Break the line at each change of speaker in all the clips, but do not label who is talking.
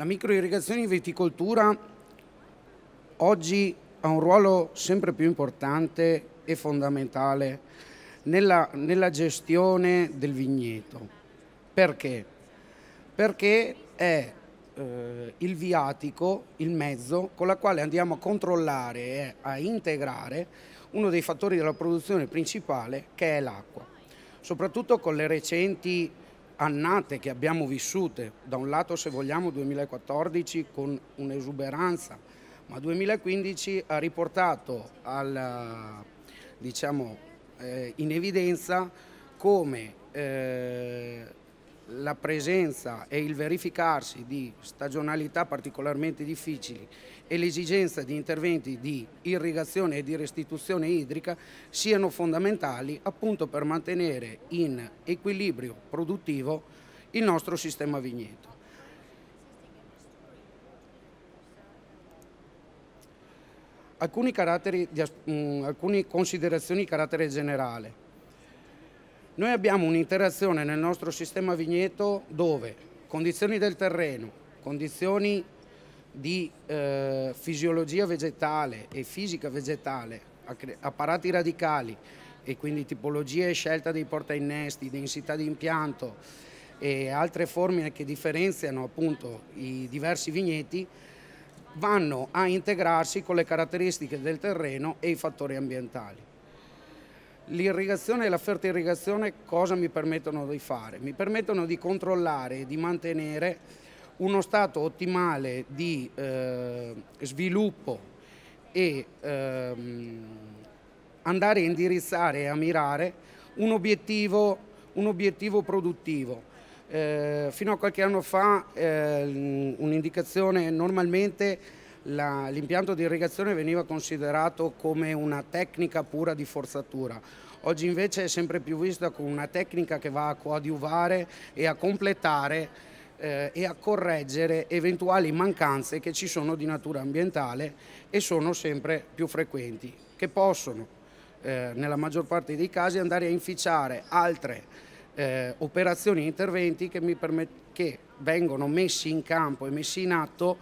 La microirrigazione in viticoltura oggi ha un ruolo sempre più importante e fondamentale nella, nella gestione del vigneto. Perché? Perché è eh, il viatico, il mezzo con la quale andiamo a controllare e a integrare uno dei fattori della produzione principale che è l'acqua. Soprattutto con le recenti annate che abbiamo vissute, da un lato se vogliamo 2014 con un'esuberanza, ma 2015 ha riportato al, diciamo, eh, in evidenza come eh, la presenza e il verificarsi di stagionalità particolarmente difficili e l'esigenza di interventi di irrigazione e di restituzione idrica siano fondamentali appunto per mantenere in equilibrio produttivo il nostro sistema vigneto. Alcuni, caratteri, mm, alcune considerazioni di carattere generale. Noi abbiamo un'interazione nel nostro sistema vigneto dove condizioni del terreno, condizioni di eh, fisiologia vegetale e fisica vegetale, apparati radicali e quindi tipologie e scelta dei portainnesti, densità di impianto e altre forme che differenziano appunto i diversi vigneti vanno a integrarsi con le caratteristiche del terreno e i fattori ambientali. L'irrigazione e la fertirrigazione cosa mi permettono di fare? Mi permettono di controllare e di mantenere uno stato ottimale di eh, sviluppo e eh, andare a indirizzare e a mirare un obiettivo, un obiettivo produttivo. Eh, fino a qualche anno fa eh, un'indicazione normalmente l'impianto di irrigazione veniva considerato come una tecnica pura di forzatura. Oggi invece è sempre più vista come una tecnica che va a coadiuvare e a completare eh, e a correggere eventuali mancanze che ci sono di natura ambientale e sono sempre più frequenti, che possono eh, nella maggior parte dei casi andare a inficiare altre eh, operazioni e interventi che, che vengono messi in campo e messi in atto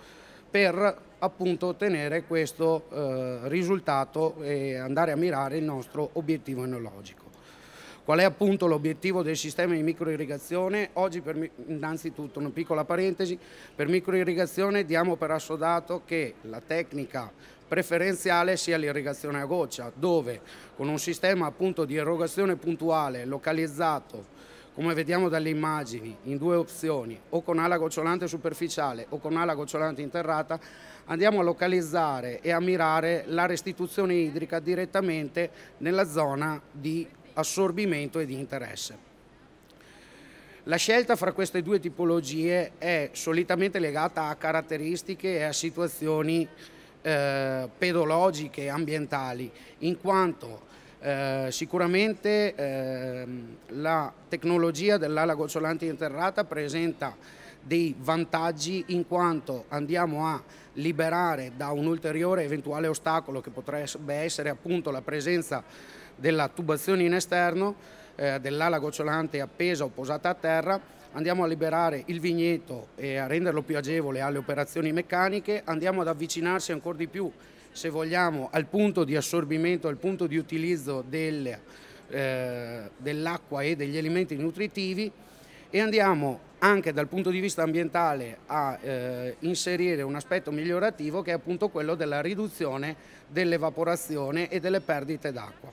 per appunto ottenere questo eh, risultato e andare a mirare il nostro obiettivo enologico. Qual è appunto l'obiettivo del sistema di microirrigazione? Oggi per, innanzitutto una piccola parentesi, per microirrigazione diamo per assodato che la tecnica preferenziale sia l'irrigazione a goccia, dove con un sistema appunto di erogazione puntuale, localizzato, come vediamo dalle immagini, in due opzioni, o con ala gocciolante superficiale o con ala gocciolante interrata, andiamo a localizzare e a mirare la restituzione idrica direttamente nella zona di assorbimento e di interesse. La scelta fra queste due tipologie è solitamente legata a caratteristiche e a situazioni eh, pedologiche e ambientali, in quanto eh, sicuramente eh, la tecnologia dell'ala gocciolante interrata presenta dei vantaggi in quanto andiamo a liberare da un ulteriore eventuale ostacolo che potrebbe essere appunto la presenza della tubazione in esterno eh, dell'ala gocciolante appesa o posata a terra andiamo a liberare il vigneto e a renderlo più agevole alle operazioni meccaniche andiamo ad avvicinarsi ancora di più se vogliamo, al punto di assorbimento, al punto di utilizzo del, eh, dell'acqua e degli alimenti nutritivi e andiamo anche dal punto di vista ambientale a eh, inserire un aspetto migliorativo che è appunto quello della riduzione dell'evaporazione e delle perdite d'acqua.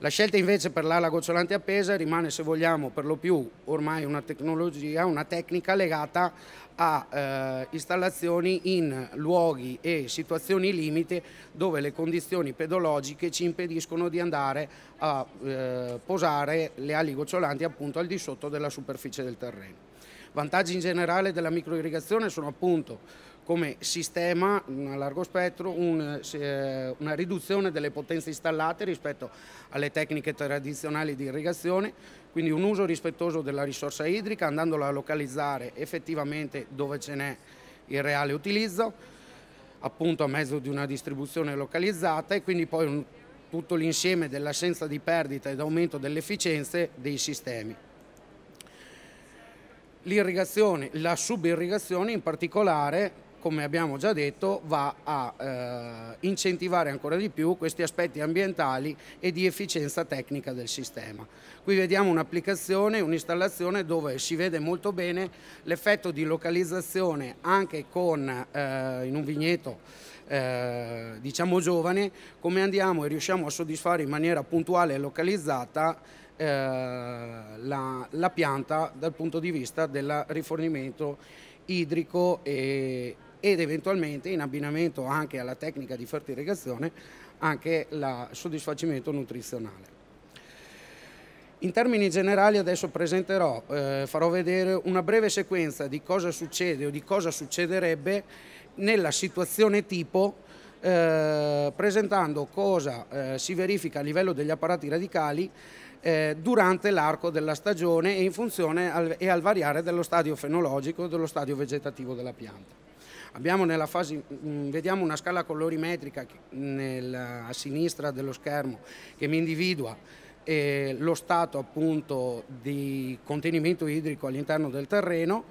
La scelta invece per l'ala gocciolante appesa rimane, se vogliamo, per lo più ormai una tecnologia, una tecnica legata a eh, installazioni in luoghi e situazioni limite dove le condizioni pedologiche ci impediscono di andare a eh, posare le ali gocciolanti appunto al di sotto della superficie del terreno. Vantaggi in generale della microirrigazione sono appunto come sistema a largo spettro un, una riduzione delle potenze installate rispetto alle tecniche tradizionali di irrigazione, quindi un uso rispettoso della risorsa idrica andandola a localizzare effettivamente dove ce n'è il reale utilizzo, appunto a mezzo di una distribuzione localizzata e quindi poi un, tutto l'insieme dell'assenza di perdita ed aumento delle efficienze dei sistemi. L'irrigazione, la subirrigazione in particolare, come abbiamo già detto, va a eh, incentivare ancora di più questi aspetti ambientali e di efficienza tecnica del sistema. Qui vediamo un'applicazione, un'installazione dove si vede molto bene l'effetto di localizzazione anche con, eh, in un vigneto eh, diciamo giovane, come andiamo e riusciamo a soddisfare in maniera puntuale e localizzata eh, la, la, pianta dal punto di vista del rifornimento idrico e, ed eventualmente in abbinamento anche alla tecnica di fertirrigazione anche il soddisfacimento nutrizionale. In termini generali adesso presenterò, eh, farò vedere una breve sequenza di cosa succede o di cosa succederebbe nella situazione tipo eh, presentando cosa eh, si verifica a livello degli apparati radicali eh, durante l'arco della stagione e in funzione al, e al variare dello stadio fenologico e dello stadio vegetativo della pianta. Nella Fase, mm, mm, vediamo una scala colorimetrica nella, a sinistra dello schermo che mi individua eh, lo stato appunto di contenimento idrico all'interno del terreno.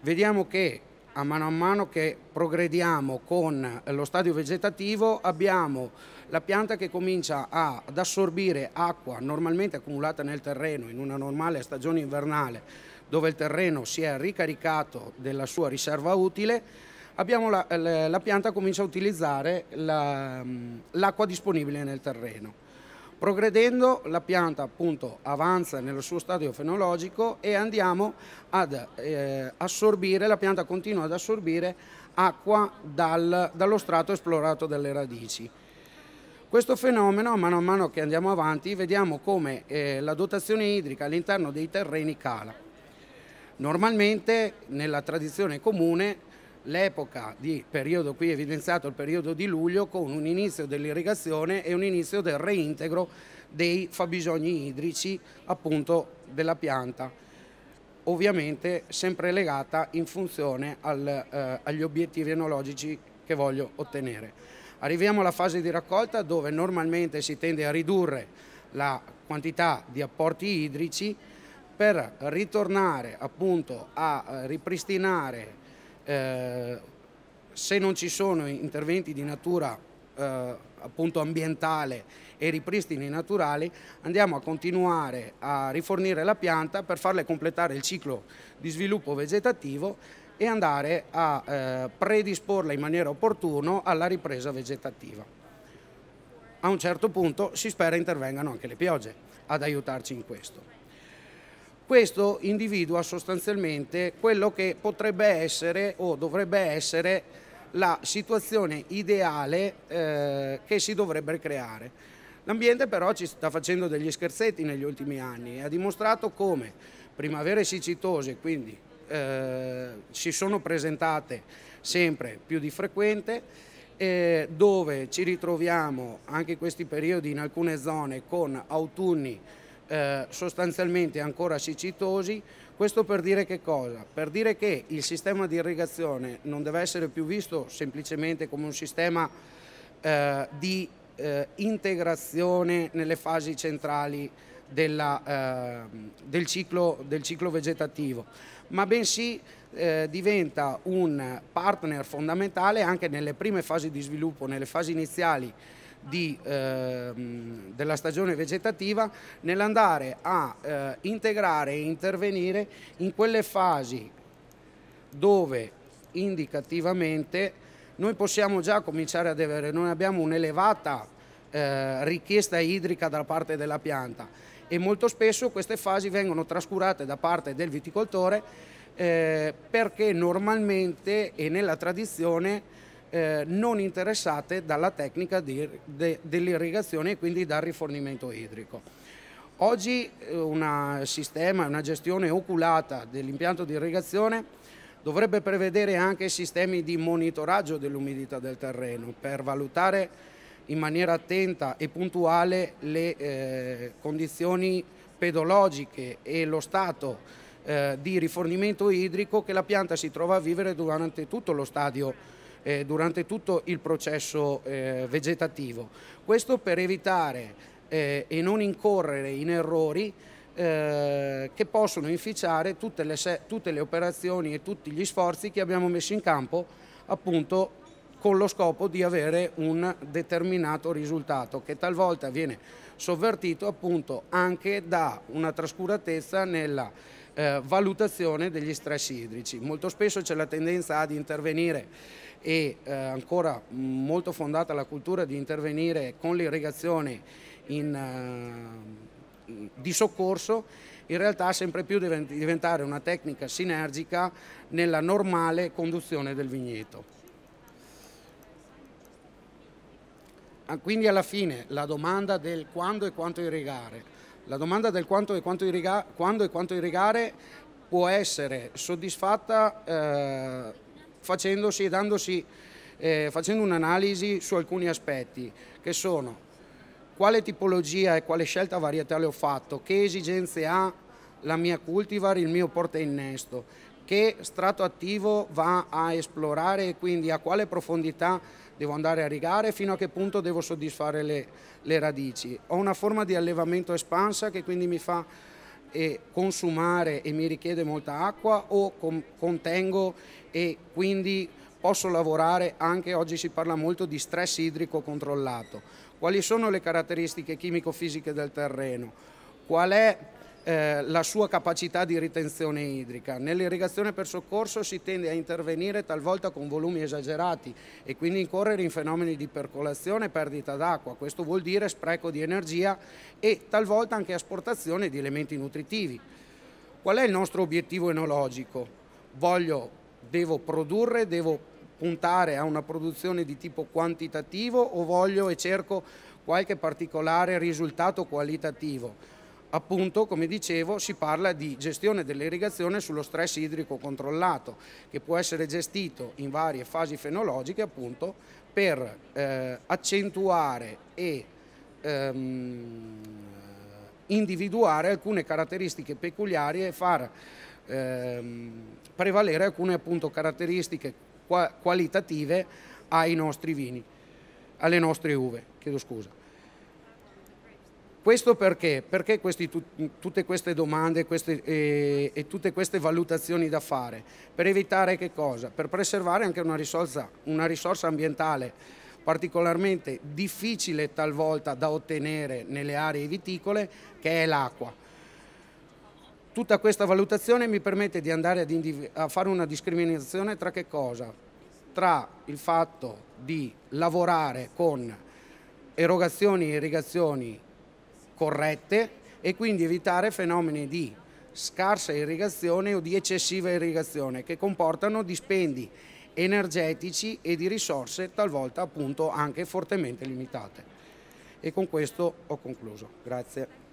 Vediamo che a mano a mano che progrediamo con lo stadio vegetativo abbiamo la pianta che comincia a, ad assorbire acqua normalmente accumulata nel terreno in una normale stagione invernale dove il terreno si è ricaricato della sua riserva utile, la, la, la pianta comincia a utilizzare l'acqua disponibile nel terreno. Progredendo la pianta appunto, avanza nello suo stadio fenologico e andiamo ad eh, assorbire, la pianta continua ad assorbire acqua dal, dallo strato esplorato dalle radici. Questo fenomeno, mano a mano che andiamo avanti, vediamo come eh, la dotazione idrica all'interno dei terreni cala. Normalmente nella tradizione comune l'epoca di periodo qui evidenziato, il periodo di luglio, con un inizio dell'irrigazione e un inizio del reintegro dei fabbisogni idrici appunto della pianta, ovviamente sempre legata in funzione al, eh, agli obiettivi enologici che voglio ottenere. Arriviamo alla fase di raccolta dove normalmente si tende a ridurre la quantità di apporti idrici per ritornare appunto a eh, ripristinare eh, se non ci sono interventi di natura eh, appunto ambientale e ripristini naturali, andiamo a continuare a rifornire la pianta per farle completare il ciclo di sviluppo vegetativo e andare a eh, predisporla in maniera opportuna alla ripresa vegetativa. A un certo punto si spera intervengano anche le piogge ad aiutarci in questo. Questo individua sostanzialmente quello che potrebbe essere o dovrebbe essere la situazione ideale eh, che si dovrebbe creare. L'ambiente però ci sta facendo degli scherzetti negli ultimi anni e ha dimostrato come primavere siccitose, quindi eh, si sono presentate sempre più di frequente, eh, dove ci ritroviamo anche in questi periodi in alcune zone con autunni eh, sostanzialmente ancora siccitosi, questo per dire che cosa? Per dire che il sistema di irrigazione non deve essere più visto semplicemente come un sistema eh, di eh, integrazione nelle fasi centrali della, ehm, del, ciclo, del, ciclo, vegetativo, ma bensì eh, diventa un partner fondamentale anche nelle prime fasi di sviluppo, nelle fasi iniziali di, eh, della stagione vegetativa nell'andare a eh, integrare e intervenire in quelle fasi dove indicativamente noi possiamo già cominciare ad avere, noi abbiamo un'elevata eh, richiesta idrica da parte della pianta e molto spesso queste fasi vengono trascurate da parte del viticoltore eh, perché normalmente e nella tradizione eh, non interessate dalla tecnica di, de, dell'irrigazione e quindi dal rifornimento idrico. Oggi eh, un sistema, una gestione oculata dell'impianto di irrigazione dovrebbe prevedere anche sistemi di monitoraggio dell'umidità del terreno per valutare in maniera attenta e puntuale le eh, condizioni pedologiche e lo stato eh, di rifornimento idrico che la pianta si trova a vivere durante tutto lo stadio eh, durante tutto il processo eh, vegetativo. Questo per evitare eh, e non incorrere in errori eh, che possono inficiare tutte le, tutte le operazioni e tutti gli sforzi che abbiamo messo in campo appunto con lo scopo di avere un determinato risultato che talvolta viene sovvertito appunto anche da una trascuratezza nella eh, valutazione degli stress idrici. Molto spesso c'è la tendenza ad intervenire e eh, ancora molto fondata la cultura di intervenire con l'irrigazione uh, di soccorso, in realtà sempre più deve diventare una tecnica sinergica nella normale conduzione del vigneto. Ah, quindi alla fine la domanda del quando e quanto irrigare. La domanda del quanto e quanto, irriga, quando e quanto irrigare può essere soddisfatta eh, facendosi, e dandosi, eh, facendo un'analisi su alcuni aspetti che sono quale tipologia e quale scelta varietale ho fatto, che esigenze ha la mia cultivar, il mio porta innesto, che strato attivo va a esplorare e quindi a quale profondità devo andare a rigare, fino a che punto devo soddisfare le, le radici. Ho una forma di allevamento espansa che quindi mi fa e consumare e mi richiede molta acqua o com- contengo e quindi posso lavorare anche oggi si parla molto di stress idrico controllato. Quali sono le caratteristiche chimico-fisiche del terreno? Qual è eh, la sua capacità di ritenzione idrica. Nell'irrigazione per soccorso si tende a intervenire talvolta con volumi esagerati e quindi incorrere in fenomeni di percolazione e perdita d'acqua. Questo vuol dire spreco di energia e talvolta anche asportazione di elementi nutritivi. Qual è il nostro obiettivo enologico? Voglio, devo produrre, devo puntare a una produzione di tipo quantitativo o voglio e cerco qualche particolare risultato qualitativo? appunto, come dicevo, si parla di gestione dell'irrigazione sullo stress idrico controllato, che può essere gestito in varie fasi fenologiche appunto per eh, accentuare e ehm, individuare alcune caratteristiche peculiari e far ehm, prevalere alcune appunto caratteristiche qualitative ai nostri vini, alle nostre uve, chiedo scusa. Questo perché? Perché questi, tutte queste domande queste, eh, e tutte queste valutazioni da fare? Per evitare che cosa? Per preservare anche una risorsa, una risorsa ambientale particolarmente difficile talvolta da ottenere nelle aree viticole che è l'acqua. Tutta questa valutazione mi permette di andare a fare una discriminazione tra che cosa? Tra il fatto di lavorare con erogazioni e irrigazioni corrette e quindi evitare fenomeni di scarsa irrigazione o di eccessiva irrigazione che comportano dispendi energetici e di risorse talvolta appunto anche fortemente limitate. E con questo ho concluso. Grazie.